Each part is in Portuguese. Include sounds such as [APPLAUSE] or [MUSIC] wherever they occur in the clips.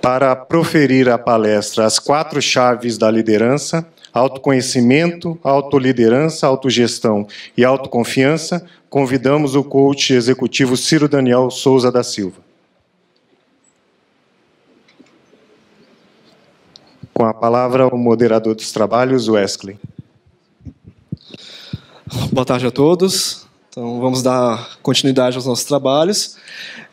para proferir a palestra As Quatro Chaves da Liderança, Autoconhecimento, Autoliderança, Autogestão e Autoconfiança, convidamos o coach executivo Ciro Daniel Souza da Silva. Com a palavra, o moderador dos trabalhos, Wesley. Boa tarde a todos. Então vamos dar continuidade aos nossos trabalhos.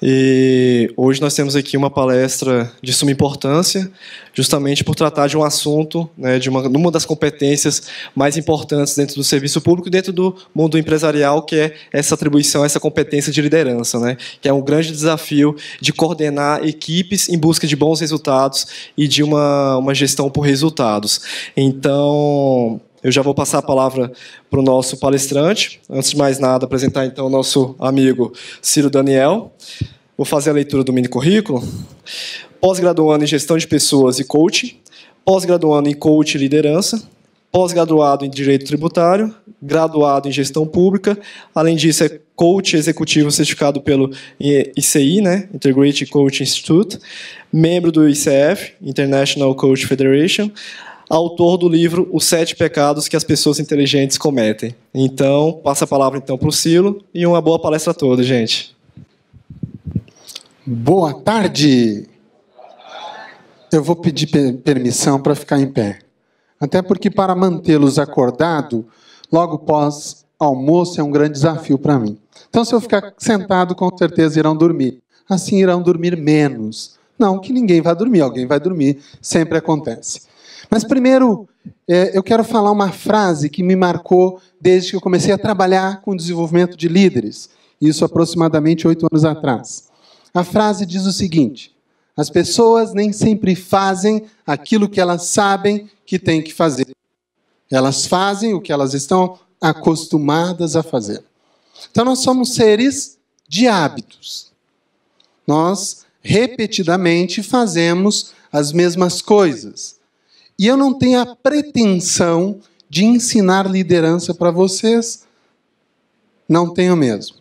E hoje nós temos aqui uma palestra de suma importância, justamente por tratar de um assunto, né, de uma, uma das competências mais importantes dentro do serviço público, dentro do mundo empresarial, que é essa atribuição, essa competência de liderança, né, que é um grande desafio de coordenar equipes em busca de bons resultados e de uma, uma gestão por resultados. Então, eu já vou passar a palavra para o nosso palestrante. Antes de mais nada, apresentar então o nosso amigo Ciro Daniel. Vou fazer a leitura do mini currículo. Pós-graduando em Gestão de Pessoas e Coaching. Pós-graduando em coach e Liderança. Pós-graduado em Direito Tributário, graduado em Gestão Pública, além disso é coach executivo certificado pelo ICI, né, Integrated Coach Institute, membro do ICF, International Coach Federation, autor do livro Os Sete Pecados que as Pessoas Inteligentes Cometem. Então, passa a palavra então para o Silo e uma boa palestra toda, gente. Boa tarde! Eu vou pedir permissão para ficar em pé. Até porque, para mantê-los acordado, logo pós-almoço é um grande desafio para mim. Então, se eu ficar sentado, com certeza irão dormir. Assim, irão dormir menos. Não que ninguém vai dormir, alguém vai dormir, sempre acontece. Mas primeiro, é, eu quero falar uma frase que me marcou desde que eu comecei a trabalhar com o desenvolvimento de líderes, isso aproximadamente oito anos atrás. A frase diz o seguinte: as pessoas nem sempre fazem aquilo que elas sabem que têm que fazer. Elas fazem o que elas estão acostumadas a fazer. Então, nós somos seres de hábitos. Nós repetidamente fazemos as mesmas coisas e eu não tenho a pretensão de ensinar liderança para vocês. Não tenho mesmo.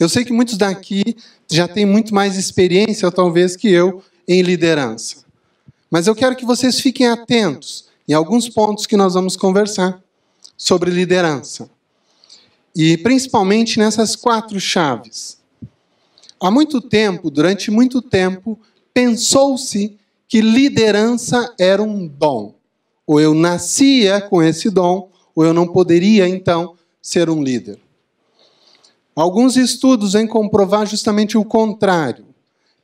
Eu sei que muitos daqui já têm muito mais experiência, talvez, que eu em liderança. Mas eu quero que vocês fiquem atentos em alguns pontos que nós vamos conversar sobre liderança. E principalmente nessas quatro chaves. Há muito tempo, durante muito tempo, pensou-se que liderança era um dom. Ou eu nascia com esse dom, ou eu não poderia então ser um líder. Alguns estudos vêm comprovar justamente o contrário,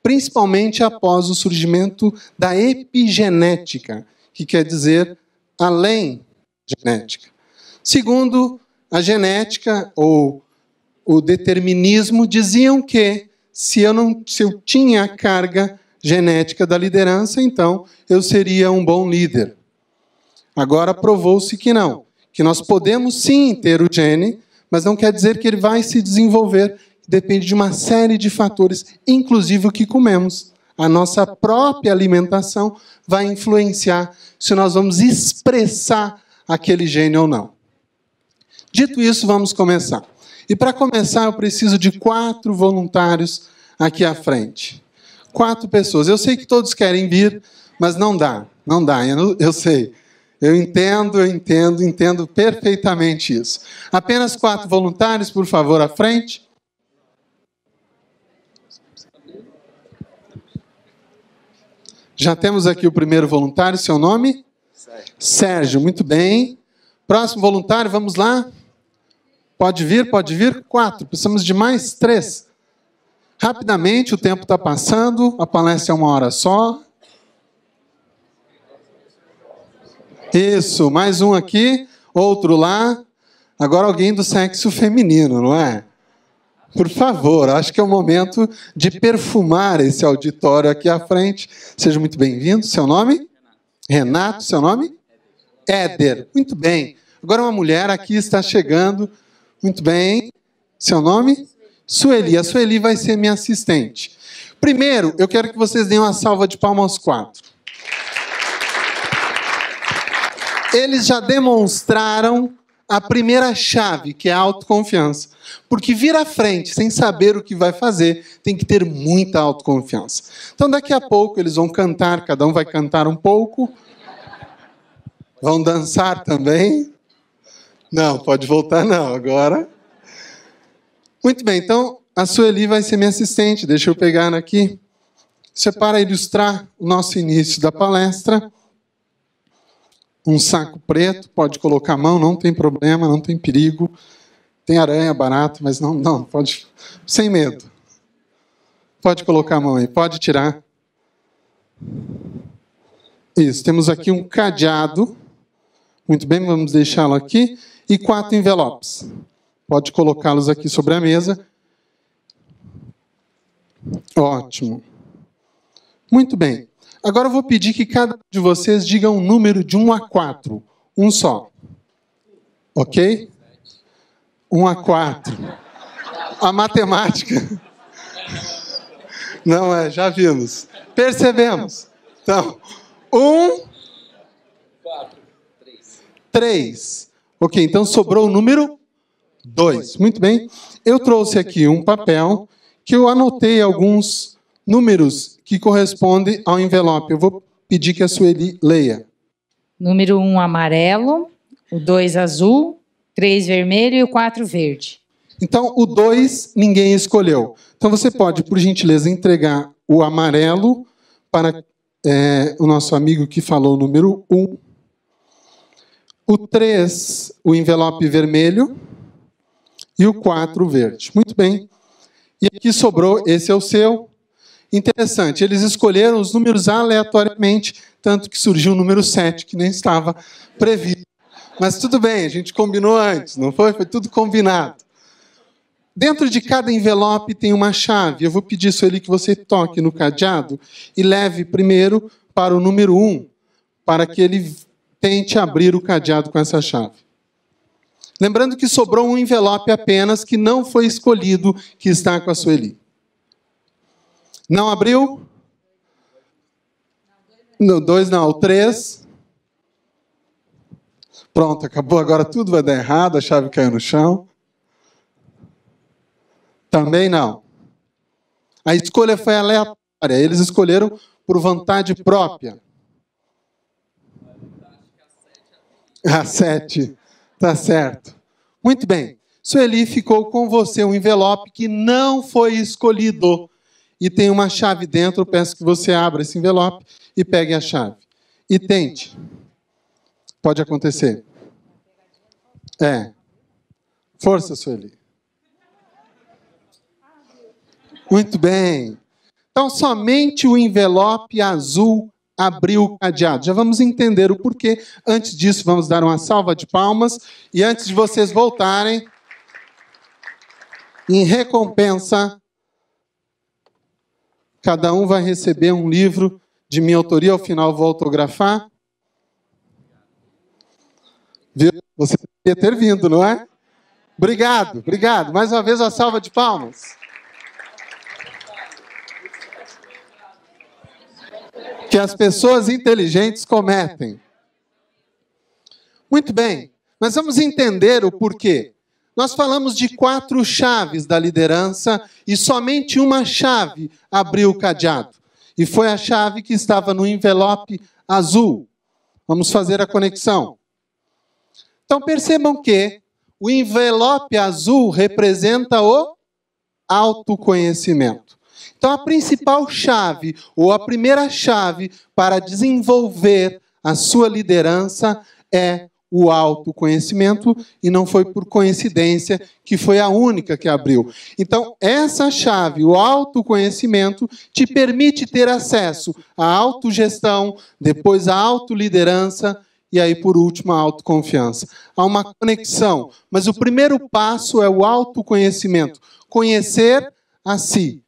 principalmente após o surgimento da epigenética, que quer dizer além genética. Segundo a genética ou o determinismo, diziam que se eu não se eu tinha a carga genética da liderança, então eu seria um bom líder. Agora provou-se que não, que nós podemos sim ter o gene, mas não quer dizer que ele vai se desenvolver, depende de uma série de fatores, inclusive o que comemos. A nossa própria alimentação vai influenciar se nós vamos expressar aquele gene ou não. Dito isso, vamos começar. E para começar, eu preciso de quatro voluntários aqui à frente quatro pessoas. Eu sei que todos querem vir, mas não dá, não dá, eu, eu sei. Eu entendo, eu entendo, entendo perfeitamente isso. Apenas quatro voluntários, por favor, à frente. Já temos aqui o primeiro voluntário, seu nome? Sérgio. Sérgio, muito bem. Próximo voluntário, vamos lá? Pode vir, pode vir. Quatro, precisamos de mais três. Rapidamente, o tempo está passando, a palestra é uma hora só. Isso, mais um aqui, outro lá. Agora alguém do sexo feminino, não é? Por favor, acho que é o momento de perfumar esse auditório aqui à frente. Seja muito bem-vindo. Seu nome? Renato, seu nome? Éder. Muito bem. Agora uma mulher aqui está chegando. Muito bem. Seu nome? Sueli. A Sueli vai ser minha assistente. Primeiro, eu quero que vocês deem uma salva de palmas aos quatro. Eles já demonstraram a primeira chave, que é a autoconfiança. Porque vir à frente sem saber o que vai fazer, tem que ter muita autoconfiança. Então, daqui a pouco, eles vão cantar, cada um vai cantar um pouco. Vão dançar também. Não, pode voltar, não. Agora. Muito bem, então a Sueli vai ser minha assistente, deixa eu pegar aqui. Isso é para ilustrar o nosso início da palestra. Um saco preto, pode colocar a mão, não tem problema, não tem perigo. Tem aranha, barato, mas não, não, pode, sem medo. Pode colocar a mão aí, pode tirar. Isso, temos aqui um cadeado. Muito bem, vamos deixá-lo aqui. E quatro envelopes. Pode colocá-los aqui sobre a mesa. Ótimo. Muito bem. Agora eu vou pedir que cada um de vocês diga um número de 1 a 4. Um só. Ok? 1 a 4. A matemática. [LAUGHS] Não é, já vimos. Percebemos. Então, 1. 4. 3. Ok, então sobrou o número 2. Muito bem. Eu trouxe aqui um papel que eu anotei alguns números que correspondem ao envelope. Eu vou pedir que a Sueli leia. Número 1 um, amarelo, o 2 azul, 3 vermelho e o 4 verde. Então, o 2 ninguém escolheu. Então, você pode, por gentileza, entregar o amarelo para é, o nosso amigo que falou o número 1. Um. O 3, o envelope vermelho e o 4 verde. Muito bem. E aqui sobrou, esse é o seu. Interessante, eles escolheram os números aleatoriamente, tanto que surgiu o número 7, que nem estava previsto. Mas tudo bem, a gente combinou antes, não foi? Foi tudo combinado. Dentro de cada envelope tem uma chave. Eu vou pedir só ele que você toque no cadeado e leve primeiro para o número 1, para que ele tente abrir o cadeado com essa chave. Lembrando que sobrou um envelope apenas que não foi escolhido, que está com a Sueli. Não abriu? Não, dois não, o três. Pronto, acabou. Agora tudo vai dar errado, a chave caiu no chão. Também não. A escolha foi aleatória. Eles escolheram por vontade própria. A sete. Tá certo. Muito bem. Sueli ficou com você um envelope que não foi escolhido e tem uma chave dentro. Peço que você abra esse envelope e pegue a chave. E tente. Pode acontecer. É. Força, Sueli. Muito bem. Então, somente o envelope azul abriu o cadeado. Já vamos entender o porquê. Antes disso, vamos dar uma salva de palmas. E antes de vocês voltarem, em recompensa, cada um vai receber um livro de minha autoria. Ao final, vou autografar. Você poderia ter vindo, não é? Obrigado, obrigado. Mais uma vez, a salva de palmas. que as pessoas inteligentes cometem. Muito bem, nós vamos entender o porquê. Nós falamos de quatro chaves da liderança e somente uma chave abriu o cadeado. E foi a chave que estava no envelope azul. Vamos fazer a conexão. Então percebam que o envelope azul representa o autoconhecimento. Então, a principal chave, ou a primeira chave para desenvolver a sua liderança é o autoconhecimento, e não foi por coincidência que foi a única que abriu. Então, essa chave, o autoconhecimento, te permite ter acesso à autogestão, depois à autoliderança e aí, por último, a autoconfiança. Há uma conexão, mas o primeiro passo é o autoconhecimento conhecer a si.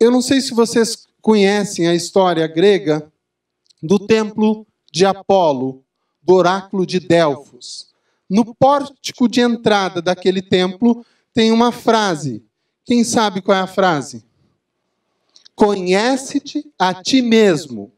Eu não sei se vocês conhecem a história grega do templo de Apolo, do oráculo de Delfos. No pórtico de entrada daquele templo tem uma frase. Quem sabe qual é a frase? Conhece-te a ti mesmo.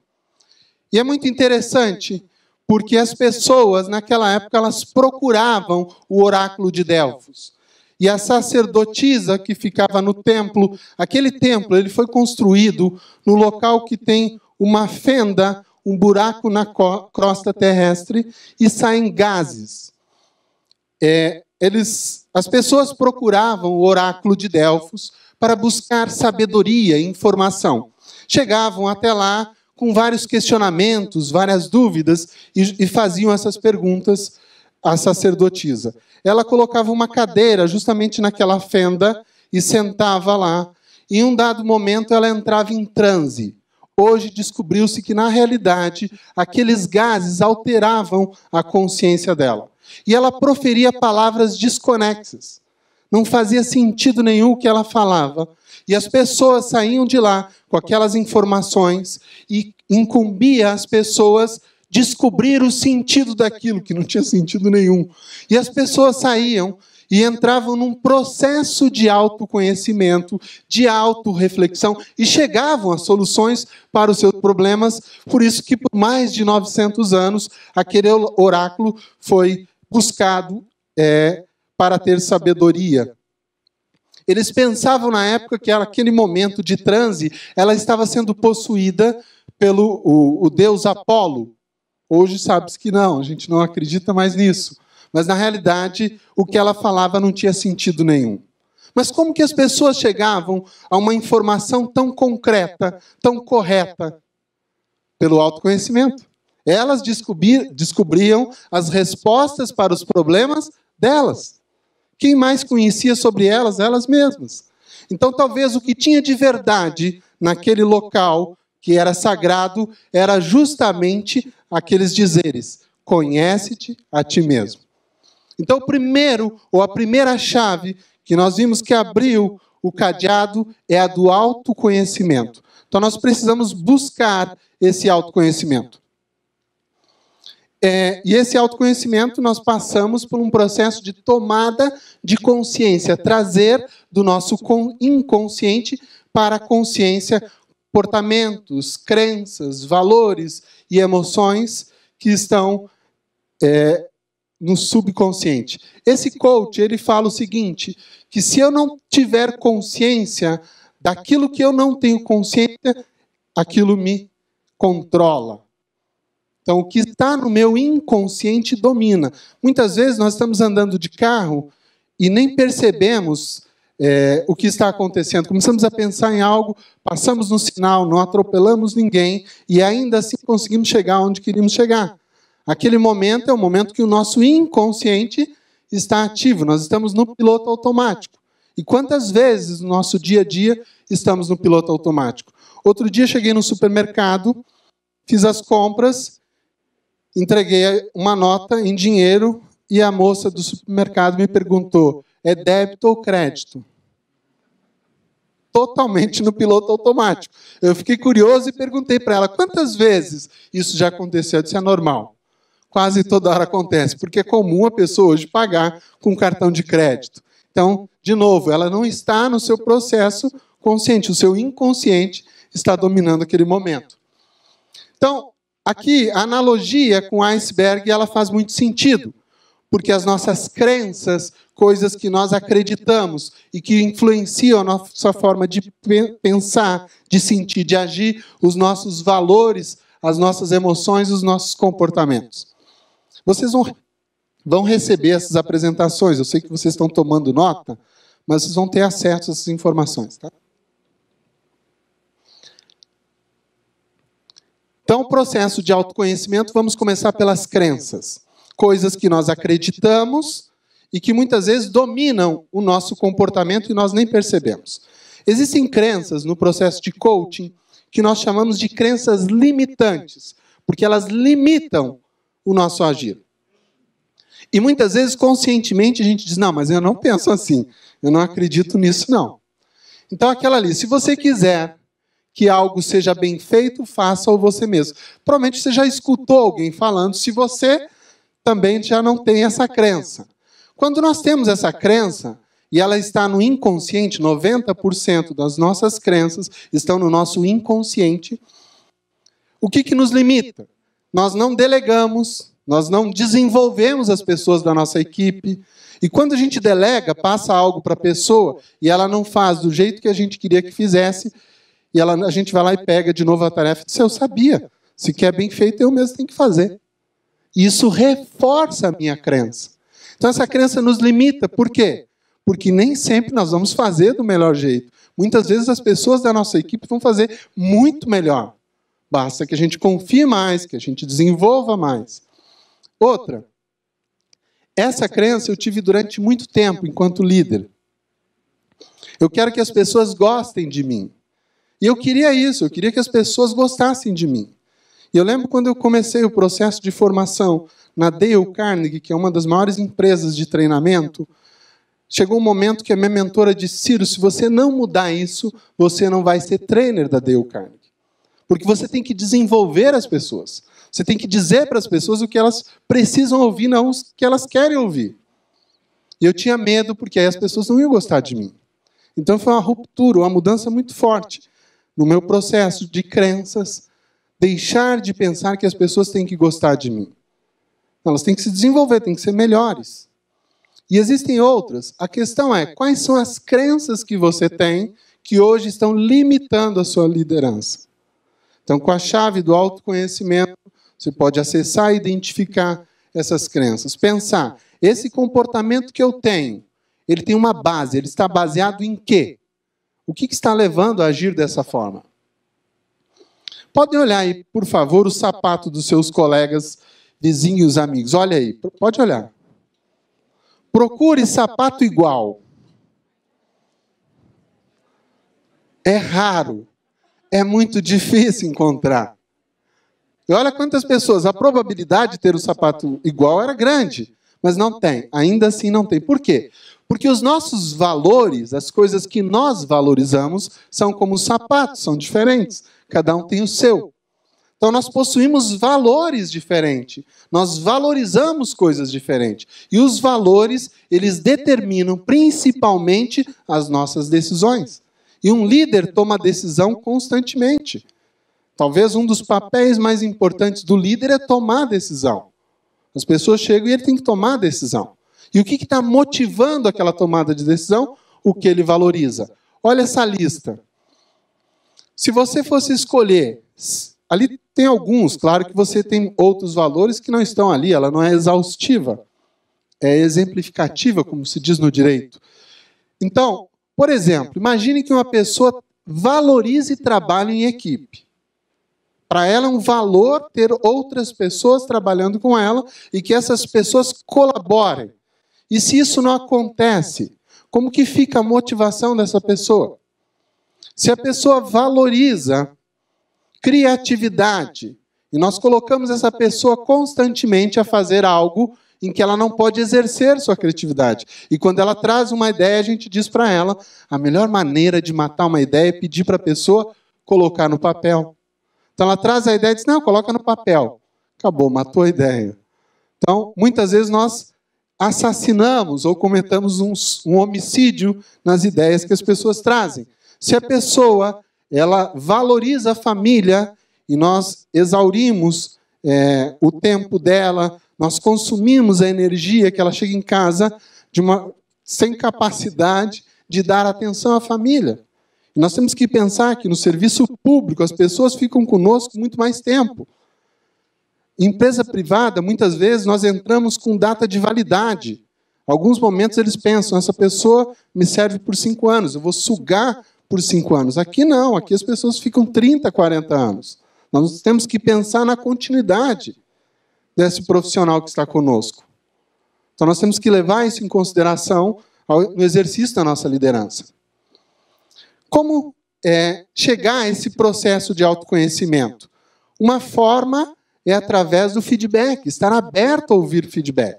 E é muito interessante, porque as pessoas naquela época elas procuravam o oráculo de Delfos e a sacerdotisa que ficava no templo. Aquele templo, ele foi construído no local que tem uma fenda, um buraco na crosta terrestre e saem gases. É, eles, as pessoas procuravam o oráculo de Delfos para buscar sabedoria e informação. Chegavam até lá com vários questionamentos, várias dúvidas e, e faziam essas perguntas a sacerdotisa. Ela colocava uma cadeira justamente naquela fenda e sentava lá. Em um dado momento, ela entrava em transe. Hoje descobriu-se que, na realidade, aqueles gases alteravam a consciência dela. E ela proferia palavras desconexas. Não fazia sentido nenhum o que ela falava. E as pessoas saíam de lá com aquelas informações e incumbia as pessoas descobrir o sentido daquilo, que não tinha sentido nenhum. E as pessoas saíam e entravam num processo de autoconhecimento, de autorreflexão e chegavam a soluções para os seus problemas. Por isso que por mais de 900 anos aquele oráculo foi buscado é, para ter sabedoria. Eles pensavam na época que aquele momento de transe, ela estava sendo possuída pelo o, o deus Apolo, Hoje sabe-se que não, a gente não acredita mais nisso. Mas na realidade, o que ela falava não tinha sentido nenhum. Mas como que as pessoas chegavam a uma informação tão concreta, tão correta? Pelo autoconhecimento. Elas descobriam as respostas para os problemas delas. Quem mais conhecia sobre elas? Elas mesmas. Então, talvez o que tinha de verdade naquele local que era sagrado era justamente aqueles dizeres: conhece-te a ti mesmo. Então, o primeiro, ou a primeira chave que nós vimos que abriu o cadeado é a do autoconhecimento. Então, nós precisamos buscar esse autoconhecimento. É, e esse autoconhecimento nós passamos por um processo de tomada de consciência, trazer do nosso inconsciente para a consciência comportamentos, crenças, valores e emoções que estão é, no subconsciente. Esse coach ele fala o seguinte: que se eu não tiver consciência daquilo que eu não tenho consciência, aquilo me controla. Então, o que está no meu inconsciente domina. Muitas vezes nós estamos andando de carro e nem percebemos é, o que está acontecendo. Começamos a pensar em algo, passamos no sinal, não atropelamos ninguém e ainda assim conseguimos chegar onde queríamos chegar. Aquele momento é o momento que o nosso inconsciente está ativo, nós estamos no piloto automático. E quantas vezes no nosso dia a dia estamos no piloto automático? Outro dia cheguei no supermercado, fiz as compras, entreguei uma nota em dinheiro e a moça do supermercado me perguntou: é débito ou crédito. Totalmente no piloto automático. Eu fiquei curioso e perguntei para ela quantas vezes isso já aconteceu. Eu disse: é normal. Quase toda hora acontece, porque é comum a pessoa hoje pagar com cartão de crédito. Então, de novo, ela não está no seu processo consciente, o seu inconsciente está dominando aquele momento. Então, aqui a analogia com o iceberg ela faz muito sentido porque as nossas crenças, coisas que nós acreditamos e que influenciam a nossa forma de pensar, de sentir, de agir, os nossos valores, as nossas emoções, os nossos comportamentos. Vocês vão, vão receber essas apresentações, eu sei que vocês estão tomando nota, mas vocês vão ter acesso a essas informações, tá? Então, o processo de autoconhecimento, vamos começar pelas crenças coisas que nós acreditamos e que muitas vezes dominam o nosso comportamento e nós nem percebemos. Existem crenças no processo de coaching que nós chamamos de crenças limitantes, porque elas limitam o nosso agir. E muitas vezes conscientemente a gente diz: "Não, mas eu não penso assim. Eu não acredito nisso não". Então aquela ali, se você quiser que algo seja bem feito, faça-o você mesmo. Provavelmente você já escutou alguém falando, se você também já não tem essa crença. Quando nós temos essa crença, e ela está no inconsciente, 90% das nossas crenças estão no nosso inconsciente. O que, que nos limita? Nós não delegamos, nós não desenvolvemos as pessoas da nossa equipe. E quando a gente delega, passa algo para a pessoa e ela não faz do jeito que a gente queria que fizesse, e ela, a gente vai lá e pega de novo a tarefa. Se eu sabia, se quer bem feito, eu mesmo tenho que fazer. Isso reforça a minha crença. Então, essa crença nos limita. Por quê? Porque nem sempre nós vamos fazer do melhor jeito. Muitas vezes as pessoas da nossa equipe vão fazer muito melhor. Basta que a gente confie mais, que a gente desenvolva mais. Outra, essa crença eu tive durante muito tempo enquanto líder. Eu quero que as pessoas gostem de mim. E eu queria isso, eu queria que as pessoas gostassem de mim. E eu lembro quando eu comecei o processo de formação na Dale Carnegie, que é uma das maiores empresas de treinamento, chegou um momento que a minha mentora disse: Ciro, se você não mudar isso, você não vai ser trainer da Dale Carnegie. Porque você tem que desenvolver as pessoas. Você tem que dizer para as pessoas o que elas precisam ouvir, não o que elas querem ouvir. E eu tinha medo, porque aí as pessoas não iam gostar de mim. Então foi uma ruptura, uma mudança muito forte no meu processo de crenças, deixar de pensar que as pessoas têm que gostar de mim. Elas têm que se desenvolver, têm que ser melhores. E existem outras. A questão é quais são as crenças que você tem que hoje estão limitando a sua liderança. Então, com a chave do autoconhecimento, você pode acessar e identificar essas crenças. Pensar, esse comportamento que eu tenho, ele tem uma base, ele está baseado em quê? O que está levando a agir dessa forma? Podem olhar aí, por favor, o sapato dos seus colegas, vizinhos, amigos. Olha aí, pode olhar. Procure sapato igual. É raro. É muito difícil encontrar. E olha quantas pessoas. A probabilidade de ter o sapato igual era grande, mas não tem. Ainda assim não tem. Por quê? Porque os nossos valores, as coisas que nós valorizamos, são como os sapatos, são diferentes. Cada um tem o seu. Então nós possuímos valores diferentes. Nós valorizamos coisas diferentes. E os valores, eles determinam principalmente as nossas decisões. E um líder toma decisão constantemente. Talvez um dos papéis mais importantes do líder é tomar decisão. As pessoas chegam e ele tem que tomar decisão. E o que está motivando aquela tomada de decisão? O que ele valoriza. Olha essa lista. Se você fosse escolher, ali tem alguns, claro que você tem outros valores que não estão ali, ela não é exaustiva, é exemplificativa, como se diz no direito. Então, por exemplo, imagine que uma pessoa valorize trabalho em equipe. Para ela é um valor ter outras pessoas trabalhando com ela e que essas pessoas colaborem. E se isso não acontece, como que fica a motivação dessa pessoa? Se a pessoa valoriza criatividade, e nós colocamos essa pessoa constantemente a fazer algo em que ela não pode exercer sua criatividade. E quando ela traz uma ideia, a gente diz para ela: a melhor maneira de matar uma ideia é pedir para a pessoa colocar no papel. Então ela traz a ideia e diz: não, coloca no papel. Acabou, matou a ideia. Então, muitas vezes nós assassinamos ou cometemos um, um homicídio nas ideias que as pessoas trazem. Se a pessoa ela valoriza a família e nós exaurimos é, o tempo dela, nós consumimos a energia que ela chega em casa de uma sem capacidade de dar atenção à família. nós temos que pensar que no serviço público as pessoas ficam conosco muito mais tempo. empresa privada, muitas vezes nós entramos com data de validade. Alguns momentos eles pensam: essa pessoa me serve por cinco anos, eu vou sugar por cinco anos. Aqui não, aqui as pessoas ficam 30, 40 anos. Nós temos que pensar na continuidade desse profissional que está conosco. Então nós temos que levar isso em consideração no exercício da nossa liderança. Como é, chegar a esse processo de autoconhecimento? Uma forma é através do feedback, estar aberto a ouvir feedback.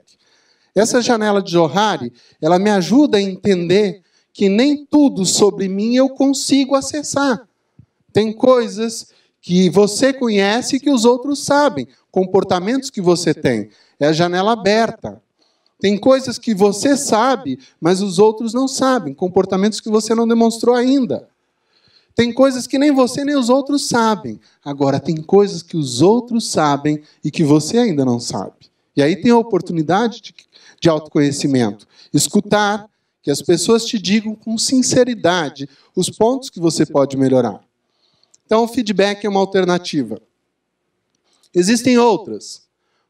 Essa janela de Johari, ela me ajuda a entender que nem tudo sobre mim eu consigo acessar. Tem coisas que você conhece e que os outros sabem, comportamentos que você tem. É a janela aberta. Tem coisas que você sabe, mas os outros não sabem, comportamentos que você não demonstrou ainda. Tem coisas que nem você nem os outros sabem. Agora, tem coisas que os outros sabem e que você ainda não sabe. E aí tem a oportunidade de, de autoconhecimento. Escutar, que as pessoas te digam com sinceridade os pontos que você pode melhorar. Então, o feedback é uma alternativa. Existem outras.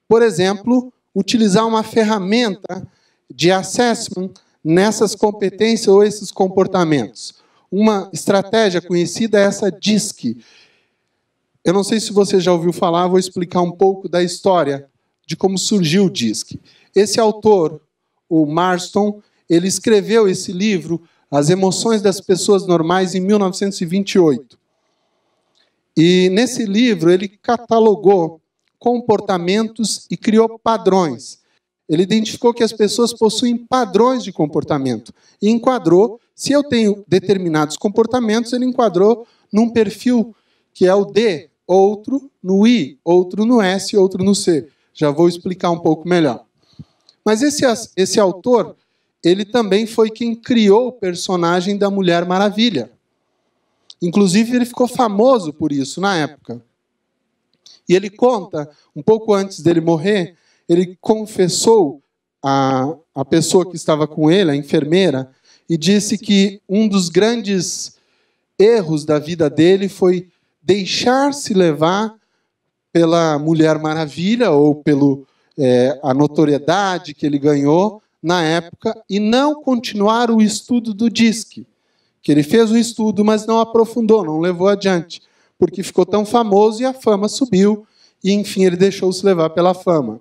Por exemplo, utilizar uma ferramenta de assessment nessas competências ou esses comportamentos. Uma estratégia conhecida é essa DISC. Eu não sei se você já ouviu falar, vou explicar um pouco da história de como surgiu o DISC. Esse autor, o Marston, ele escreveu esse livro, As Emoções das Pessoas Normais, em 1928. E nesse livro ele catalogou comportamentos e criou padrões. Ele identificou que as pessoas possuem padrões de comportamento e enquadrou, se eu tenho determinados comportamentos, ele enquadrou num perfil que é o D, outro no I, outro no S, outro no C. Já vou explicar um pouco melhor. Mas esse, esse autor, ele também foi quem criou o personagem da Mulher Maravilha. Inclusive, ele ficou famoso por isso na época. E ele conta, um pouco antes dele morrer, ele confessou a, a pessoa que estava com ele, a enfermeira, e disse que um dos grandes erros da vida dele foi deixar-se levar pela Mulher Maravilha ou pela é, eh, a notoriedade que ele ganhou na época e não continuar o estudo do DISC, que ele fez o estudo, mas não aprofundou, não levou adiante, porque ficou tão famoso e a fama subiu, e enfim, ele deixou-se levar pela fama.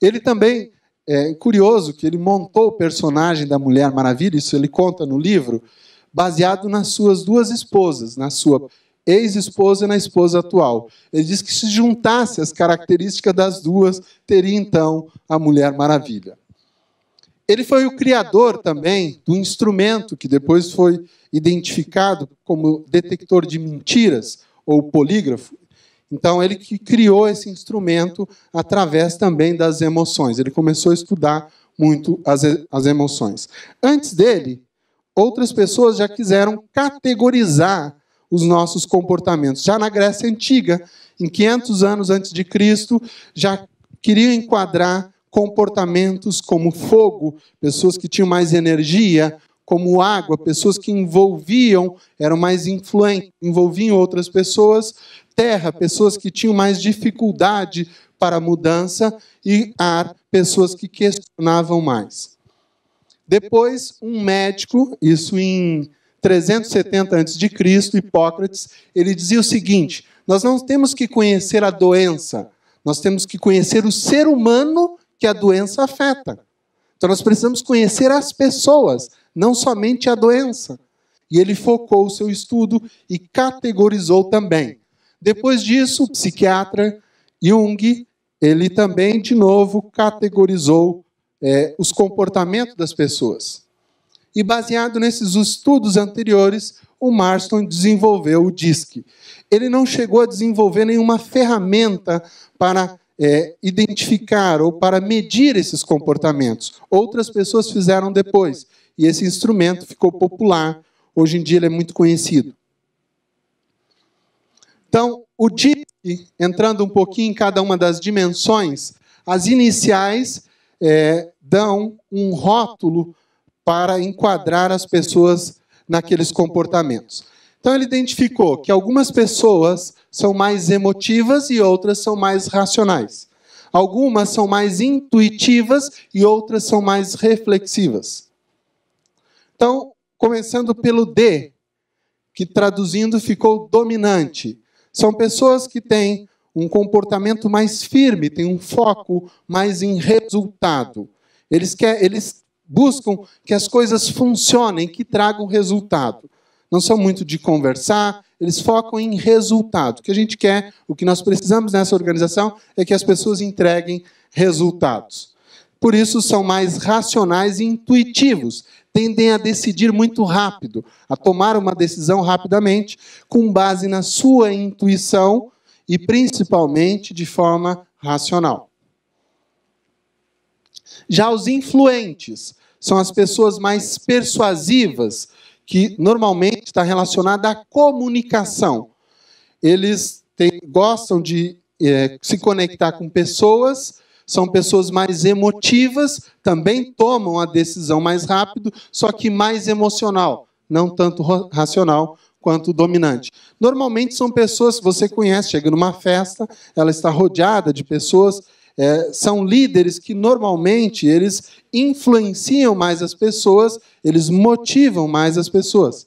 Ele também é curioso que ele montou o personagem da Mulher Maravilha, isso ele conta no livro, baseado nas suas duas esposas, na sua ex-esposa e na esposa atual. Ele diz que se juntasse as características das duas, teria então a Mulher Maravilha. Ele foi o criador também do instrumento que depois foi identificado como detector de mentiras ou polígrafo. Então, ele que criou esse instrumento através também das emoções. Ele começou a estudar muito as, as emoções. Antes dele, outras pessoas já quiseram categorizar os nossos comportamentos. Já na Grécia Antiga, em 500 anos antes de Cristo, já queriam enquadrar comportamentos como fogo, pessoas que tinham mais energia, como água, pessoas que envolviam, eram mais influentes, envolviam outras pessoas, terra, pessoas que tinham mais dificuldade para a mudança, e ar, pessoas que questionavam mais. Depois, um médico, isso em 370 a.C., Hipócrates, ele dizia o seguinte: nós não temos que conhecer a doença, nós temos que conhecer o ser humano que a doença afeta. Então nós precisamos conhecer as pessoas, não somente a doença. E ele focou o seu estudo e categorizou também. Depois disso, o psiquiatra Jung, ele também, de novo, categorizou é, os comportamentos das pessoas. E baseado nesses estudos anteriores, o Marston desenvolveu o DISC. Ele não chegou a desenvolver nenhuma ferramenta para é, identificar ou para medir esses comportamentos. Outras pessoas fizeram depois. E esse instrumento ficou popular. Hoje em dia ele é muito conhecido. Então, o DIP, entrando um pouquinho em cada uma das dimensões, as iniciais é, dão um rótulo para enquadrar as pessoas naqueles comportamentos. Então ele identificou que algumas pessoas são mais emotivas e outras são mais racionais. Algumas são mais intuitivas e outras são mais reflexivas. Então, começando pelo D, que traduzindo ficou dominante. São pessoas que têm um comportamento mais firme, têm um foco mais em resultado. Eles, quer, eles buscam que as coisas funcionem, que tragam resultado não são muito de conversar, eles focam em resultado. O que a gente quer, o que nós precisamos nessa organização é que as pessoas entreguem resultados. Por isso, são mais racionais e intuitivos, tendem a decidir muito rápido, a tomar uma decisão rapidamente, com base na sua intuição e principalmente de forma racional. Já os influentes são as pessoas mais persuasivas, que normalmente está relacionada à comunicação. Eles têm, gostam de é, se conectar com pessoas, são pessoas mais emotivas, também tomam a decisão mais rápido, só que mais emocional, não tanto racional quanto dominante. Normalmente são pessoas que você conhece, chega numa festa, ela está rodeada de pessoas é, são líderes que normalmente eles influenciam mais as pessoas, eles motivam mais as pessoas.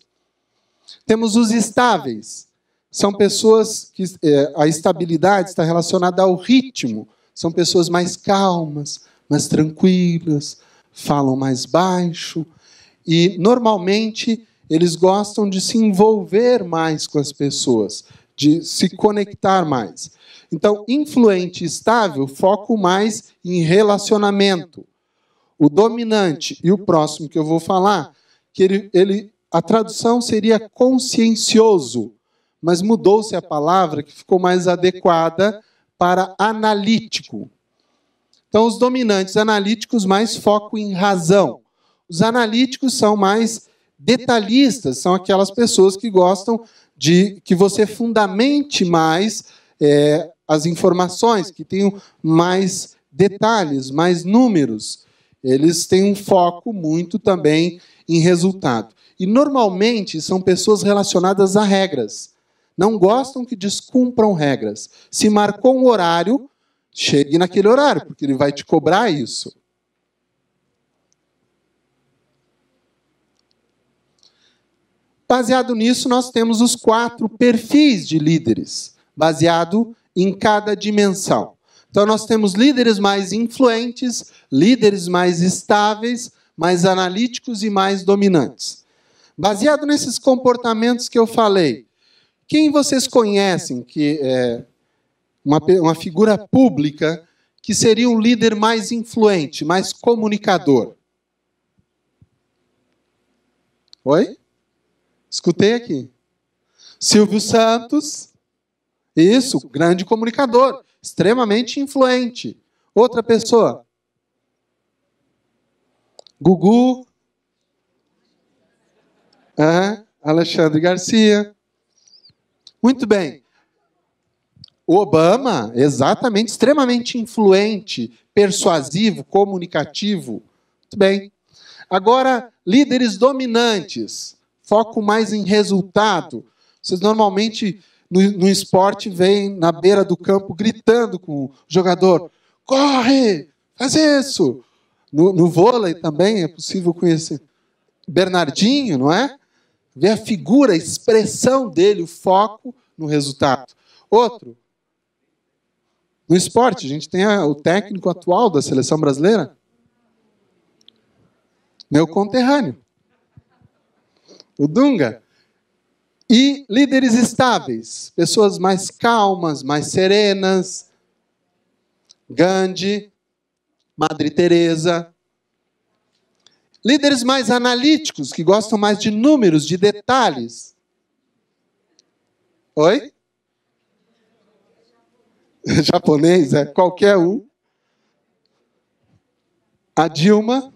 Temos os estáveis. São pessoas que é, a estabilidade está relacionada ao ritmo. São pessoas mais calmas, mais tranquilas, falam mais baixo e normalmente eles gostam de se envolver mais com as pessoas, de se conectar mais. Então, influente e estável, foco mais em relacionamento. O dominante e o próximo que eu vou falar, que ele, ele a tradução seria consciencioso, mas mudou-se a palavra que ficou mais adequada para analítico. Então, os dominantes analíticos mais foco em razão. Os analíticos são mais detalhistas, são aquelas pessoas que gostam de que você fundamente mais é, as informações, que tenham mais detalhes, mais números. Eles têm um foco muito também em resultado. E normalmente são pessoas relacionadas a regras. Não gostam que descumpram regras. Se marcou um horário, chegue naquele horário, porque ele vai te cobrar isso. Baseado nisso, nós temos os quatro perfis de líderes, baseado em cada dimensão. Então, nós temos líderes mais influentes, líderes mais estáveis, mais analíticos e mais dominantes. Baseado nesses comportamentos que eu falei, quem vocês conhecem que é uma, uma figura pública que seria um líder mais influente, mais comunicador? Oi? Escutei aqui. Silvio Santos. Isso, grande comunicador, extremamente influente. Outra pessoa. Gugu. Alexandre Garcia. Muito bem. O Obama, exatamente, extremamente influente, persuasivo, comunicativo. Muito bem. Agora, líderes dominantes. Foco mais em resultado. Vocês normalmente no, no esporte vem na beira do campo gritando com o jogador: corre, faz isso. No, no vôlei também é possível conhecer Bernardinho, não é? Ver a figura, a expressão dele, o foco no resultado. Outro, no esporte, a gente tem a, o técnico atual da seleção brasileira, meu conterrâneo, o Dunga. E líderes estáveis, pessoas mais calmas, mais serenas. Gandhi, Madre Teresa. Líderes mais analíticos, que gostam mais de números, de detalhes. Oi? [LAUGHS] Japonês, é qualquer um. A Dilma,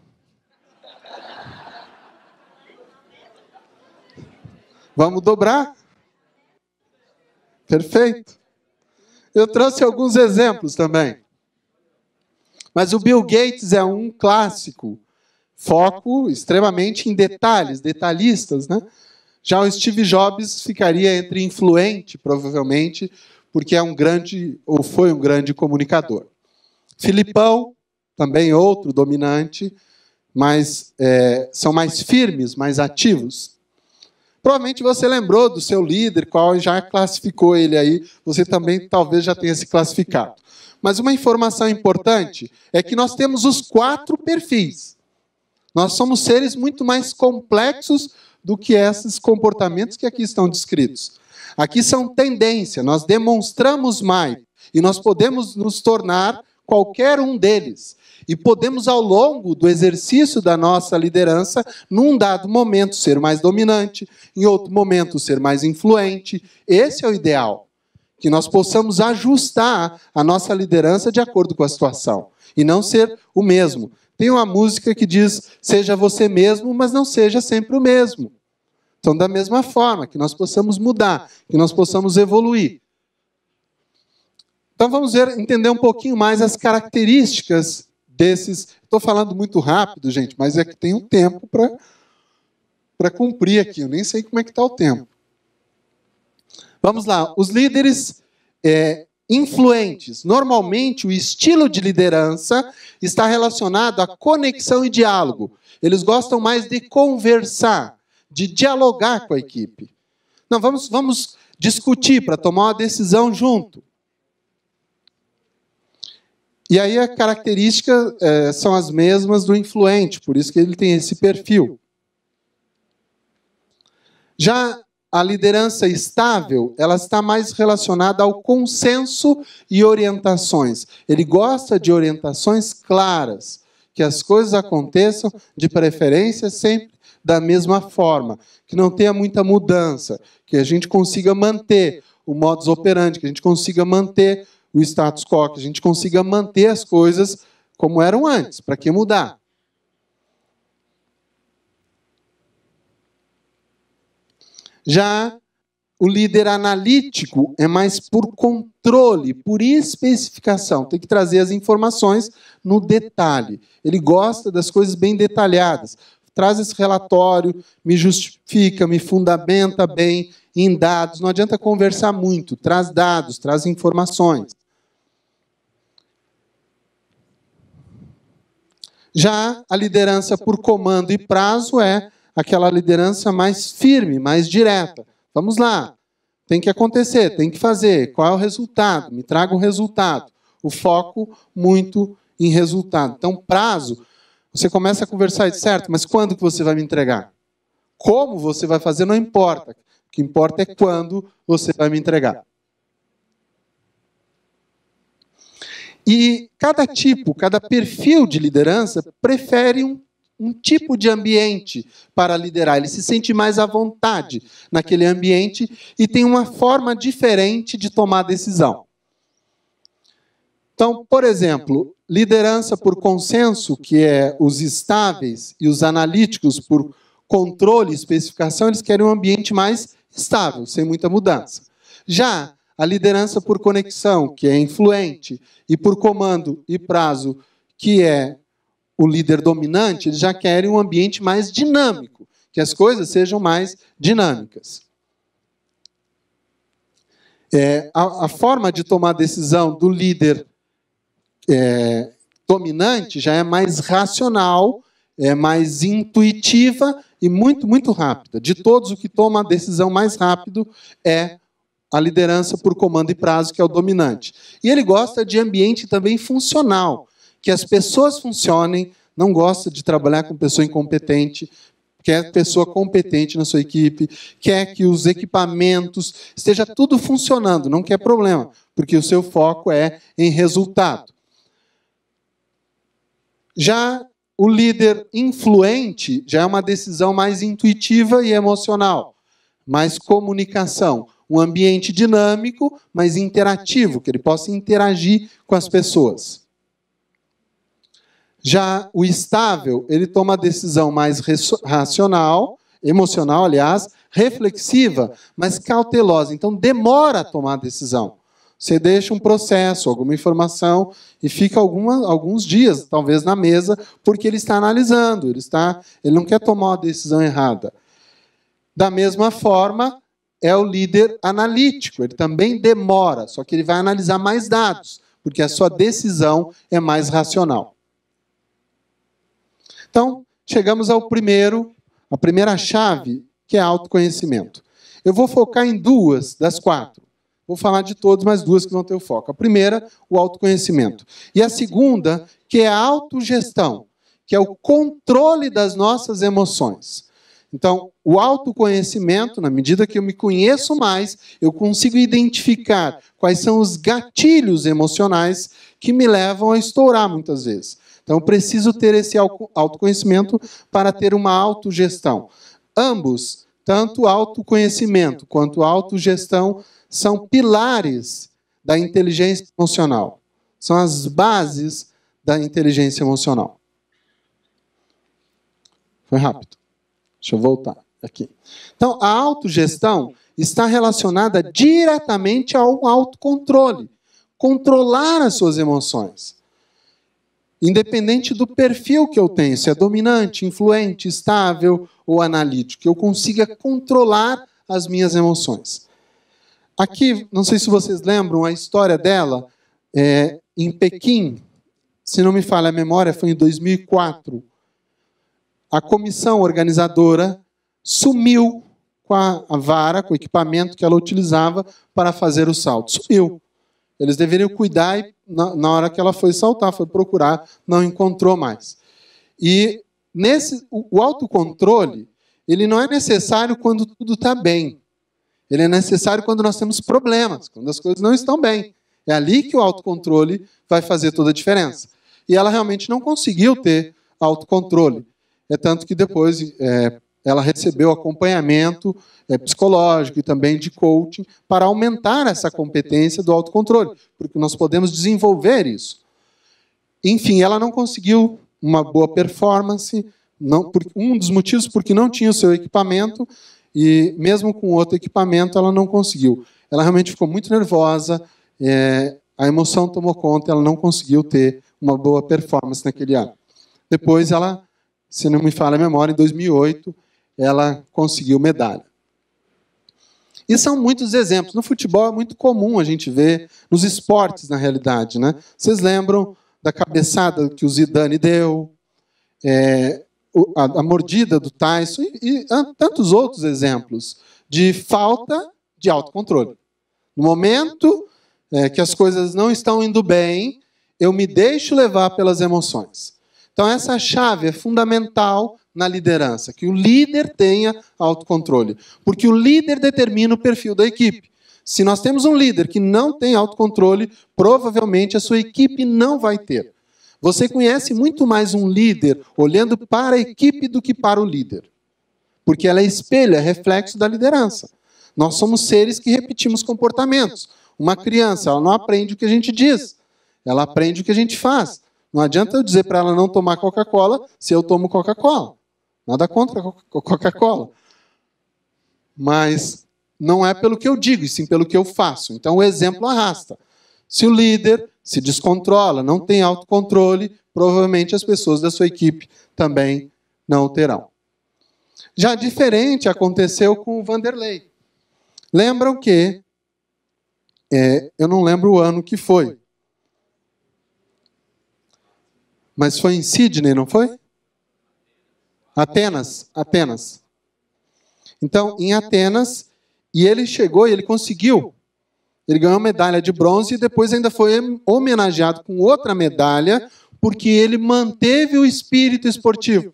Vamos dobrar. Perfeito. Eu trouxe alguns exemplos também. Mas o Bill Gates é um clássico. Foco extremamente em detalhes, detalhistas, né? Já o Steve Jobs ficaria entre influente, provavelmente, porque é um grande ou foi um grande comunicador. Filipão, também outro dominante, mas é, são mais firmes, mais ativos. Provavelmente você lembrou do seu líder, qual já classificou ele aí, você também talvez já tenha se classificado. Mas uma informação importante é que nós temos os quatro perfis. Nós somos seres muito mais complexos do que esses comportamentos que aqui estão descritos. Aqui são tendência, nós demonstramos mais e nós podemos nos tornar qualquer um deles. E podemos, ao longo do exercício da nossa liderança, num dado momento ser mais dominante, em outro momento ser mais influente. Esse é o ideal. Que nós possamos ajustar a nossa liderança de acordo com a situação e não ser o mesmo. Tem uma música que diz: seja você mesmo, mas não seja sempre o mesmo. Então, da mesma forma, que nós possamos mudar, que nós possamos evoluir. Então, vamos ver, entender um pouquinho mais as características desses. Estou falando muito rápido, gente, mas é que tem um tempo para cumprir aqui. Eu nem sei como é que está o tempo. Vamos lá. Os líderes é, influentes. Normalmente, o estilo de liderança está relacionado à conexão e diálogo. Eles gostam mais de conversar, de dialogar com a equipe. Não, vamos, vamos discutir para tomar uma decisão junto. E aí a característica é, são as mesmas do influente, por isso que ele tem esse perfil. Já a liderança estável, ela está mais relacionada ao consenso e orientações. Ele gosta de orientações claras, que as coisas aconteçam de preferência sempre da mesma forma, que não tenha muita mudança, que a gente consiga manter o modus operandi, que a gente consiga manter o status quo, que a gente consiga manter as coisas como eram antes, para que mudar? Já o líder analítico é mais por controle, por especificação. Tem que trazer as informações no detalhe. Ele gosta das coisas bem detalhadas. Traz esse relatório, me justifica, me fundamenta bem em dados. Não adianta conversar muito. Traz dados, traz informações. Já a liderança por comando e prazo é aquela liderança mais firme, mais direta. Vamos lá, tem que acontecer, tem que fazer. Qual é o resultado? Me traga o resultado. O foco muito em resultado. Então, prazo, você começa a conversar de é certo, mas quando que você vai me entregar? Como você vai fazer não importa. O que importa é quando você vai me entregar. E cada tipo, cada perfil de liderança prefere um, um tipo de ambiente para liderar. Ele se sente mais à vontade naquele ambiente e tem uma forma diferente de tomar decisão. Então, por exemplo, liderança por consenso, que é os estáveis, e os analíticos por controle e especificação, eles querem um ambiente mais estável, sem muita mudança. Já a liderança por conexão, que é influente, e por comando e prazo, que é o líder dominante, eles já querem um ambiente mais dinâmico, que as coisas sejam mais dinâmicas. É, a, a, forma de tomar decisão do líder é, dominante já é mais racional, é mais intuitiva e muito, muito rápida. De todos, o que toma a decisão mais rápido é a liderança por comando e prazo, que é o dominante. E ele gosta de ambiente também funcional, que as pessoas funcionem, não gosta de trabalhar com pessoa incompetente, quer pessoa competente na sua equipe, quer que os equipamentos esteja tudo funcionando, não quer problema, porque o seu foco é em resultado. Já o líder influente já é uma decisão mais intuitiva e emocional, mais comunicação um ambiente dinâmico, mas interativo, que ele possa interagir com as pessoas. Já o estável, ele toma a decisão mais racional, emocional, aliás, reflexiva, mas cautelosa. Então, demora a tomar a decisão. Você deixa um processo, alguma informação, e fica alguma, alguns dias, talvez, na mesa, porque ele está analisando, ele, está, ele não quer tomar uma decisão errada. Da mesma forma, é o líder analítico. Ele também demora, só que ele vai analisar mais dados, porque a sua decisão é mais racional. Então, chegamos ao primeiro, a primeira chave, que é autoconhecimento. Eu vou focar em duas das quatro. Vou falar de todos, mas duas que vão ter o foco. A primeira, o autoconhecimento. E a segunda, que é a autogestão, que é o controle das nossas emoções. Então, o autoconhecimento, na medida que eu me conheço mais, eu consigo identificar quais são os gatilhos emocionais que me levam a estourar muitas vezes. Então, preciso ter esse autoconhecimento para ter uma autogestão. Ambos, tanto autoconhecimento quanto autogestão, são pilares da inteligência emocional. São as bases da inteligência emocional. Foi rápido. Deixa eu voltar aqui. Então, a autogestão está relacionada diretamente ao autocontrole controlar as suas emoções. Independente do perfil que eu tenho, se é dominante, influente, estável ou analítico, eu consiga controlar as minhas emoções. Aqui, não sei se vocês lembram a história dela, é, em Pequim, se não me falha a memória, foi em 2004 a comissão organizadora sumiu com a vara, com o equipamento que ela utilizava para fazer o salto. Sumiu. Eles deveriam cuidar e, na, hora que ela foi saltar, foi procurar, não encontrou mais. E nesse o, o autocontrole, ele não é necessário quando tudo está bem. Ele é necessário quando nós temos problemas, quando as coisas não estão bem. É ali que o autocontrole vai fazer toda a diferença. E ela realmente não conseguiu ter autocontrole. É tanto que depois é, ela recebeu acompanhamento é, psicológico e também de coaching para aumentar essa competência do autocontrole, porque nós podemos desenvolver isso. Enfim, ela não conseguiu uma boa performance, não, por, um dos motivos porque não tinha o seu equipamento e mesmo com outro equipamento ela não conseguiu. Ela realmente ficou muito nervosa, é, a emoção tomou conta, ela não conseguiu ter uma boa performance naquele ano. Depois ela se não me falha a memória, em 2008 ela conseguiu medalha. E são muitos exemplos. No futebol é muito comum a gente ver, nos esportes, na realidade. Né? Vocês lembram da cabeçada que o Zidane deu, é, a, a, mordida do Tyson e, e tantos outros exemplos de falta de autocontrole. No momento é, que as coisas não estão indo bem, eu me deixo levar pelas emoções. Então, essa chave é fundamental na liderança, que o líder tenha autocontrole, porque o líder determina o perfil da equipe. Se nós temos um líder que não tem autocontrole, provavelmente a sua equipe não vai ter. Você conhece muito mais um líder olhando para a equipe do que para o líder, porque ela é espelho, é reflexo da liderança. Nós somos seres que repetimos comportamentos. Uma criança, ela não aprende o que a gente diz, ela aprende o que a gente faz. Não adianta eu dizer para ela não tomar Coca-Cola se eu tomo Coca-Cola. Nada contra Coca-Cola. Mas não é pelo que eu digo, e sim pelo que eu faço. Então o exemplo arrasta. Se o líder se descontrola, não tem autocontrole, provavelmente as pessoas da sua equipe também não terão. Já diferente aconteceu com o Vanderlei. Lembram que, é, eu não lembro o ano que foi, Mas foi em Sydney, não foi? Atenas, Atenas. Então, em Atenas, e ele chegou e ele conseguiu. Ele ganhou medalha de bronze e depois ainda foi homenageado com outra medalha, porque ele manteve o espírito esportivo.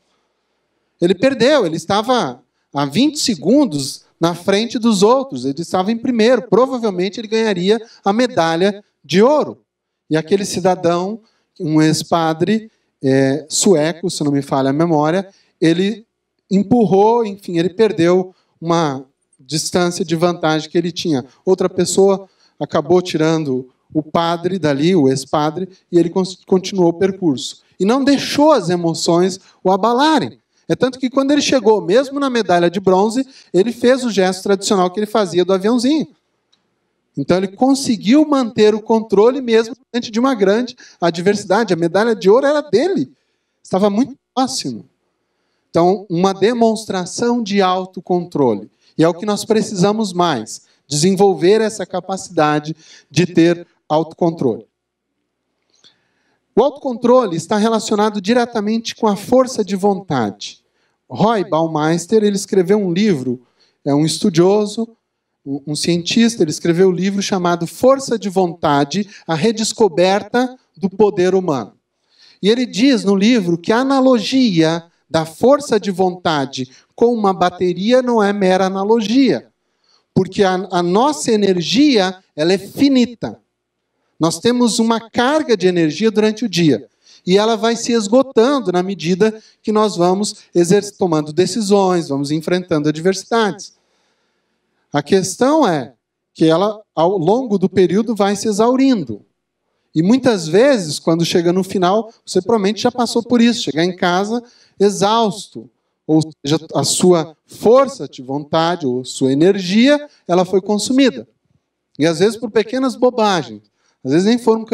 Ele perdeu, ele estava a 20 segundos na frente dos outros, ele estava em primeiro. Provavelmente ele ganharia a medalha de ouro. E aquele cidadão um ex-padre é, sueco, se não me falha a memória, ele empurrou, enfim, ele perdeu uma distância de vantagem que ele tinha. Outra pessoa acabou tirando o padre dali, o ex-padre, e ele continuou o percurso. E não deixou as emoções o abalarem. É tanto que quando ele chegou, mesmo na medalha de bronze, ele fez o gesto tradicional que ele fazia do aviãozinho. Então ele conseguiu manter o controle mesmo diante de uma grande adversidade. A medalha de ouro era dele. Estava muito próximo. Então, uma demonstração de autocontrole. E é o que nós precisamos mais: desenvolver essa capacidade de ter autocontrole. O autocontrole está relacionado diretamente com a força de vontade. Roy Baumeister ele escreveu um livro, é um estudioso um cientista, ele escreveu um livro chamado Força de Vontade: A Redescoberta do Poder Humano. E ele diz no livro que a analogia da força de vontade com uma bateria não é mera analogia, porque a, a nossa energia ela é finita. Nós temos uma carga de energia durante o dia e ela vai se esgotando na medida que nós vamos tomando decisões, vamos enfrentando adversidades. A questão é que ela, ao longo do período, vai se exaurindo. E muitas vezes, quando chega no final, você provavelmente já passou por isso, chegar em casa exausto. Ou seja, a sua força de vontade, ou sua energia, ela foi consumida. E às vezes por pequenas bobagens. Às vezes nem foram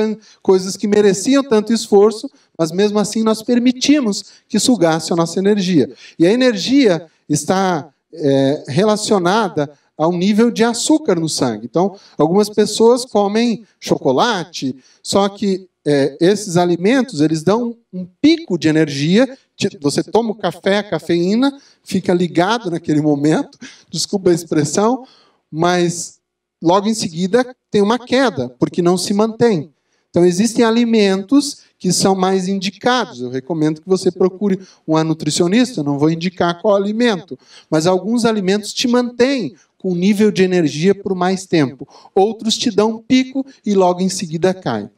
coisas que mereciam tanto esforço, mas mesmo assim nós permitimos que sugasse a nossa energia. E a energia está é, relacionada a um nível de açúcar no sangue. Então, algumas pessoas comem chocolate, só que é, esses alimentos eles dão um pico de energia. Você toma o café, a cafeína, fica ligado naquele momento, [LAUGHS] desculpa a expressão, mas logo em seguida tem uma queda, porque não se mantém. Então, existem alimentos que são mais indicados. Eu recomendo que você procure um nutricionista, não vou indicar qual alimento, mas alguns alimentos te mantêm com nível de energia por mais tempo. Outros te dão um pico e logo em seguida cai.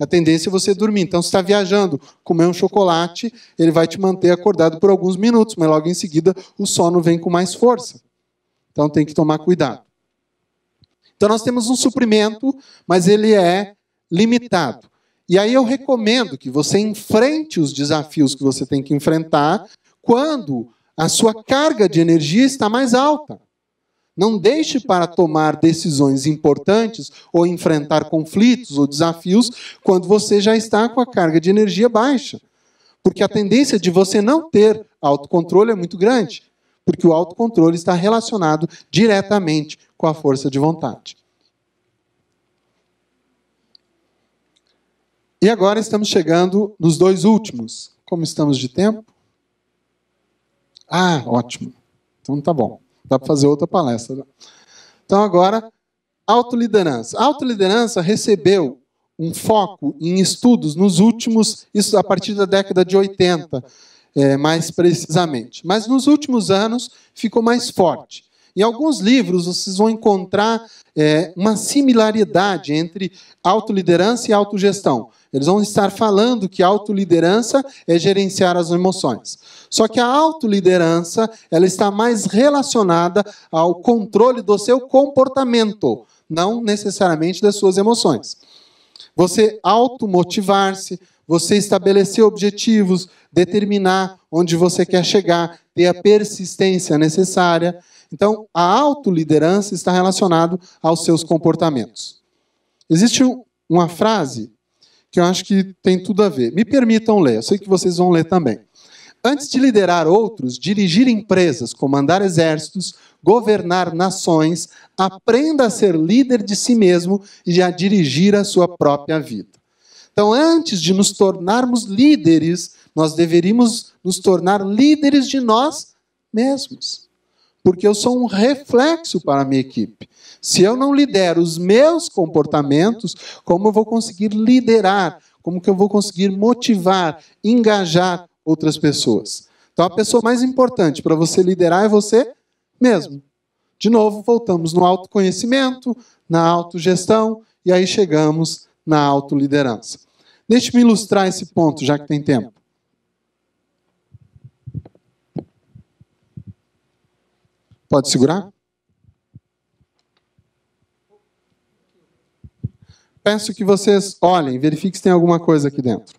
A tendência é você dormir. Então, se está viajando, comer um chocolate, ele vai te manter acordado por alguns minutos, mas logo em seguida o sono vem com mais força. Então, tem que tomar cuidado. Então, nós temos um suprimento, mas ele é limitado. E aí eu recomendo que você enfrente os desafios que você tem que enfrentar quando a sua carga de energia está mais alta. Não deixe para tomar decisões importantes ou enfrentar conflitos ou desafios quando você já está com a carga de energia baixa. Porque a tendência de você não ter autocontrole é muito grande. Porque o autocontrole está relacionado diretamente com a força de vontade. E agora estamos chegando nos dois últimos. Como estamos de tempo? Ah, ótimo. Então tá bom. Dá para fazer outra palestra. Né? Então, agora, autoliderança. A autoliderança recebeu um foco em estudos nos últimos, isso a partir da década de 80, é, mais precisamente. Mas nos últimos anos ficou mais forte. Em alguns livros vocês vão encontrar é, uma similaridade entre autoliderança e autogestão. Eles vão estar falando que autoliderança é gerenciar as emoções. Só que a autoliderança, ela está mais relacionada ao controle do seu comportamento, não necessariamente das suas emoções. Você automotivar-se, você estabelecer objetivos, determinar onde você quer chegar, ter a persistência necessária. Então, a autoliderança está relacionada aos seus comportamentos. Existe uma frase que eu acho que tem tudo a ver. Me permitam ler, eu sei que vocês vão ler também. Antes de liderar outros, dirigir empresas, comandar exércitos, governar nações, aprenda a ser líder de si mesmo e a dirigir a sua própria vida. Então, antes de nos tornarmos líderes, nós deveríamos nos tornar líderes de nós mesmos. Porque eu sou um reflexo para a minha equipe. Se eu não lidero os meus comportamentos, como eu vou conseguir liderar? Como que eu vou conseguir motivar, engajar outras pessoas? Então a pessoa mais importante para você liderar é você mesmo. De novo, voltamos no autoconhecimento, na autogestão e aí chegamos na autoliderança. Deixe-me ilustrar esse ponto, já que tem tempo. Pode segurar? peço que vocês olhem, verifiquem se tem alguma coisa aqui dentro.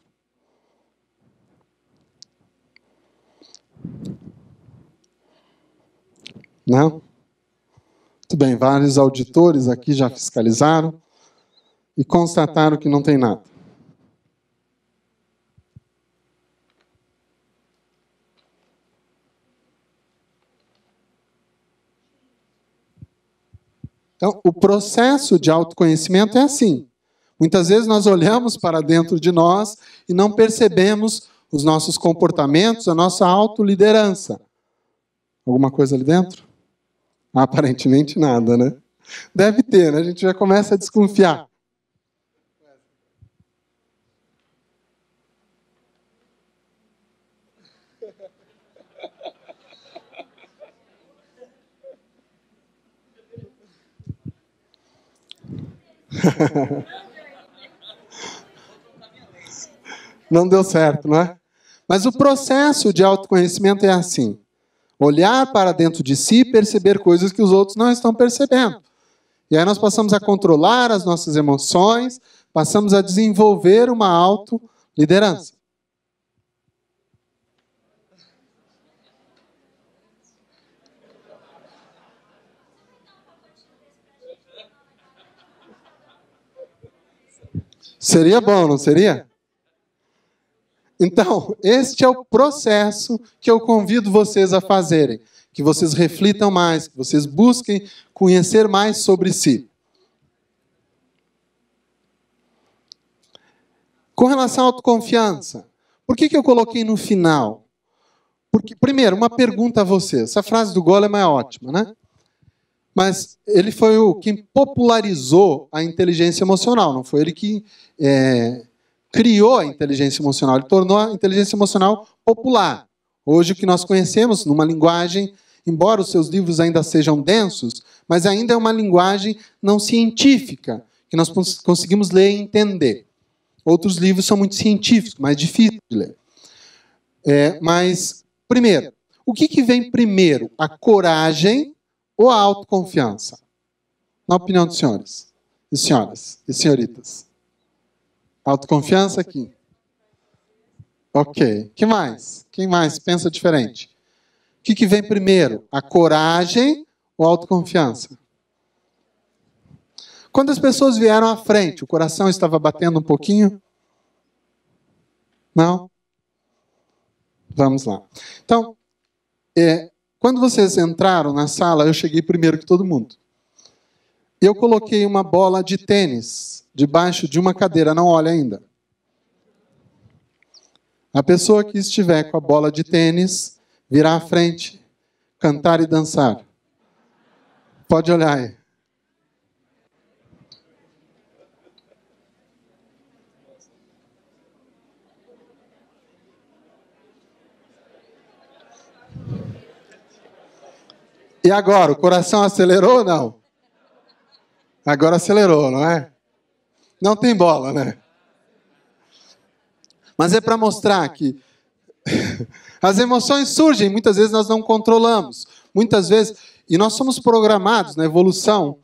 Não? Tudo bem, vários auditores aqui já fiscalizaram e constataram que não tem nada. Então, o processo de autoconhecimento é assim. Muitas vezes nós olhamos para dentro de nós e não percebemos os nossos comportamentos, a nossa autoliderança. Alguma coisa ali dentro? Aparentemente nada, né? Deve ter, né? A gente já começa a desconfiar. [LAUGHS] não deu certo, não é? Mas o processo de autoconhecimento é assim: olhar para dentro de si e perceber coisas que os outros não estão percebendo. E aí nós passamos a controlar as nossas emoções, passamos a desenvolver uma autoliderança. Seria bom, não seria? Então, este é o processo que eu convido vocês a fazerem, que vocês reflitam mais, que vocês busquem conhecer mais sobre si. Com relação à autoconfiança, por que, que eu coloquei no final? Porque, primeiro, uma pergunta a você. Essa frase do Goleman é ótima, né? Mas ele foi o que popularizou a inteligência emocional, não foi ele que é, criou a inteligência emocional, ele tornou a inteligência emocional popular. Hoje, o que nós conhecemos numa linguagem, embora os seus livros ainda sejam densos, mas ainda é uma linguagem não científica, que nós conseguimos ler e entender. Outros livros são muito científicos, mais difíceis de ler. É, mas, primeiro, o que, que vem primeiro, a coragem ou a autoconfiança? Na opinião dos senhores e senhoras e senhoritas. Autoconfiança aqui. Ok. que mais? Quem mais pensa diferente? O que, que vem primeiro? A coragem ou a autoconfiança? Quando as pessoas vieram à frente, o coração estava batendo um pouquinho? Não? Vamos lá. Então, é, quando vocês entraram na sala, eu cheguei primeiro que todo mundo. Eu coloquei uma bola de tênis debaixo de uma cadeira, não olha ainda. A pessoa que estiver com a bola de tênis virá à frente, cantar e dançar. Pode olhar aí. E agora, o coração acelerou ou não? Agora acelerou, não é? Não tem bola, né? Mas é para mostrar que [LAUGHS] as emoções surgem, muitas vezes nós não controlamos. Muitas vezes, e nós somos programados na evolução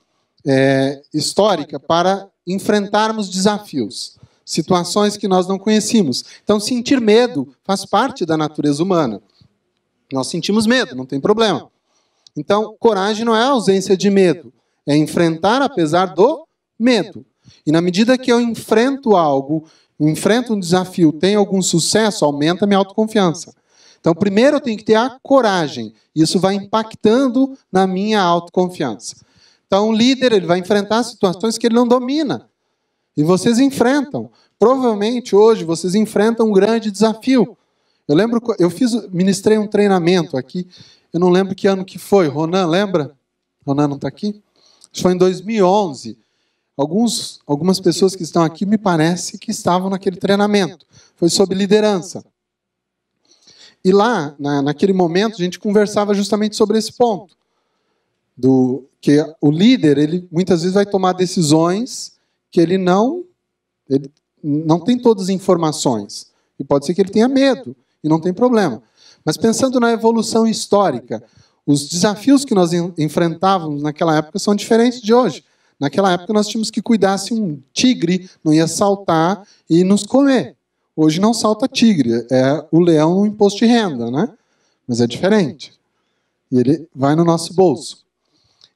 é, histórica para enfrentarmos desafios, situações que nós não conhecíamos. Então, sentir medo faz parte da natureza humana. Nós sentimos medo, não tem problema. Então, coragem não é ausência de medo, é enfrentar apesar do medo. E na medida que eu enfrento algo, enfrento um desafio, tenho algum sucesso, aumenta minha autoconfiança. Então, primeiro eu tenho que ter a coragem. Isso vai impactando na minha autoconfiança. Então, o líder ele vai enfrentar situações que ele não domina. E vocês enfrentam. Provavelmente hoje vocês enfrentam um grande desafio. Eu lembro, eu fiz, ministrei um treinamento aqui. Eu não lembro que ano que foi. Ronan, lembra? Ronan não está aqui? Isso foi em 2011. Alguns, algumas pessoas que estão aqui me parece que estavam naquele treinamento. Foi sobre liderança. E lá, na, naquele momento, a gente conversava justamente sobre esse ponto. Do, que o líder, ele muitas vezes vai tomar decisões que ele não, ele não tem todas as informações. E pode ser que ele tenha medo, e não tem problema. Mas pensando na evolução histórica, os desafios que nós enfrentávamos naquela época são diferentes de hoje. Naquela época nós tínhamos que cuidar se assim, um tigre não ia saltar e nos comer. Hoje não salta tigre, é o leão no imposto de renda, né? Mas é diferente. E ele vai no nosso bolso.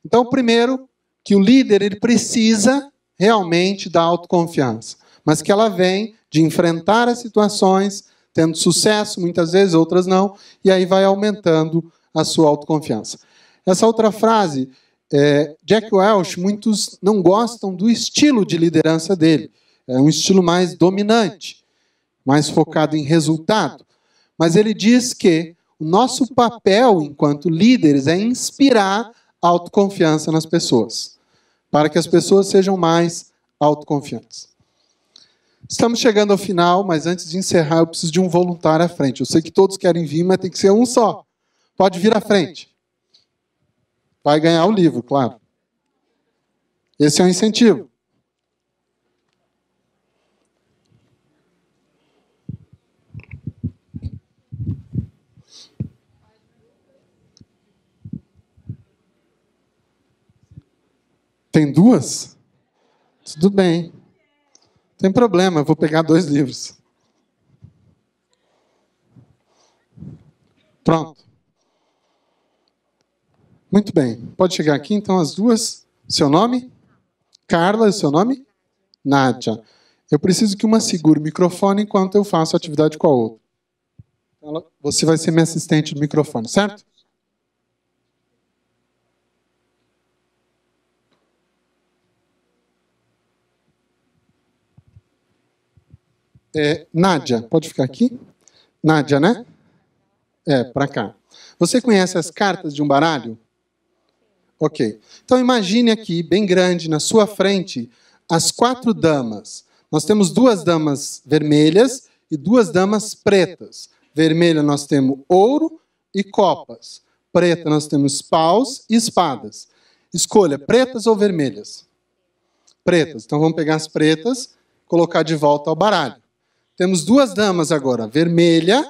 Então, primeiro, que o líder ele precisa realmente da autoconfiança, mas que ela vem de enfrentar as situações, tendo sucesso muitas vezes, outras não, e aí vai aumentando a sua autoconfiança. Essa outra frase é, Jack Welch, muitos não gostam do estilo de liderança dele. É um estilo mais dominante, mais focado em resultado. Mas ele diz que o nosso papel enquanto líderes é inspirar autoconfiança nas pessoas, para que as pessoas sejam mais autoconfiantes. Estamos chegando ao final, mas antes de encerrar, eu preciso de um voluntário à frente. Eu sei que todos querem vir, mas tem que ser um só. Pode vir à frente vai ganhar o livro, claro. Esse é um incentivo. Tem duas? Tudo bem. Não tem problema, eu vou pegar dois livros. Pronto. Muito bem. Pode chegar aqui, então, as duas. Seu nome? Carla, seu nome? Nádia. Eu preciso que uma segure o microfone enquanto eu faço a atividade com a outra. Então, você vai ser minha assistente do microfone, certo? É, Nádia, pode ficar aqui? Nádia, né? É, para cá. Você conhece as cartas de um baralho? Ok. Então imagine aqui, bem grande, na sua frente, as quatro damas. Nós temos duas damas vermelhas e duas damas pretas. Vermelha nós temos ouro e copas. Preta nós temos paus e espadas. Escolha, pretas ou vermelhas? Pretas. Então vamos pegar as pretas, colocar de volta ao baralho. Temos duas damas agora, vermelha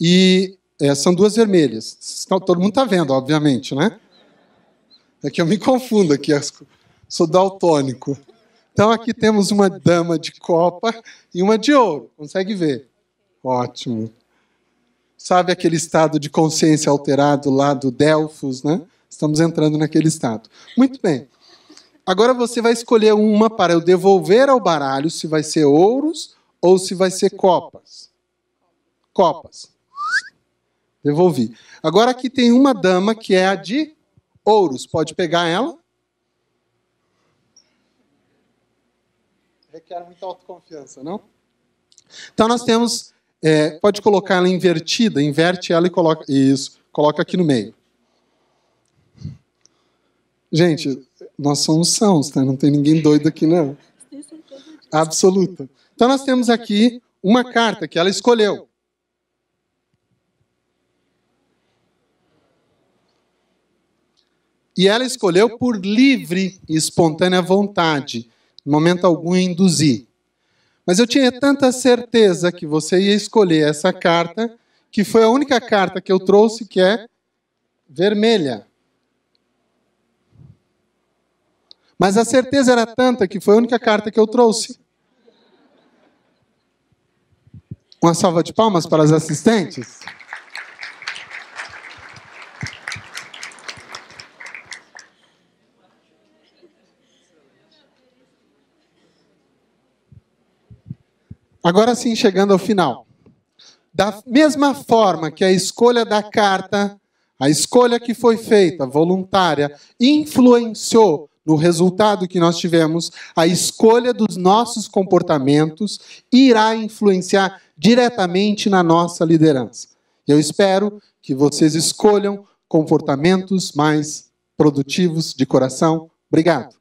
e é, são duas vermelhas. Todo mundo está vendo, obviamente, né? É que eu me confundo aqui, sou daltônico. Então aqui temos uma dama de copa e uma de ouro. Consegue ver? Ótimo. Sabe aquele estado de consciência alterado lá do Delfos, né? Estamos entrando naquele estado. Muito bem. Agora você vai escolher uma para eu devolver ao baralho se vai ser ouros ou se vai ser copas. Copas. Devolvi. Agora aqui tem uma dama que é a de ouros. Pode pegar ela. Requer muita autoconfiança, não? Então nós temos. É, pode colocar ela invertida, inverte ela e coloca. Isso, coloca aqui no meio. Gente, nós somos sãos, tá? Não tem ninguém doido aqui, não. Absoluta. Então nós temos aqui uma carta que ela escolheu. E ela escolheu por livre e espontânea vontade, em momento algum induzir. Mas eu tinha tanta certeza que você ia escolher essa carta, que foi a única carta que eu trouxe que é vermelha. Mas a certeza era tanta que foi a única carta que eu trouxe. Uma salva de palmas para as assistentes. Agora sim, chegando ao final. Da mesma forma que a escolha da carta, a escolha que foi feita, voluntária, influenciou no resultado que nós tivemos, a escolha dos nossos comportamentos irá influenciar diretamente na nossa liderança. Eu espero que vocês escolham comportamentos mais produtivos de coração. Obrigado.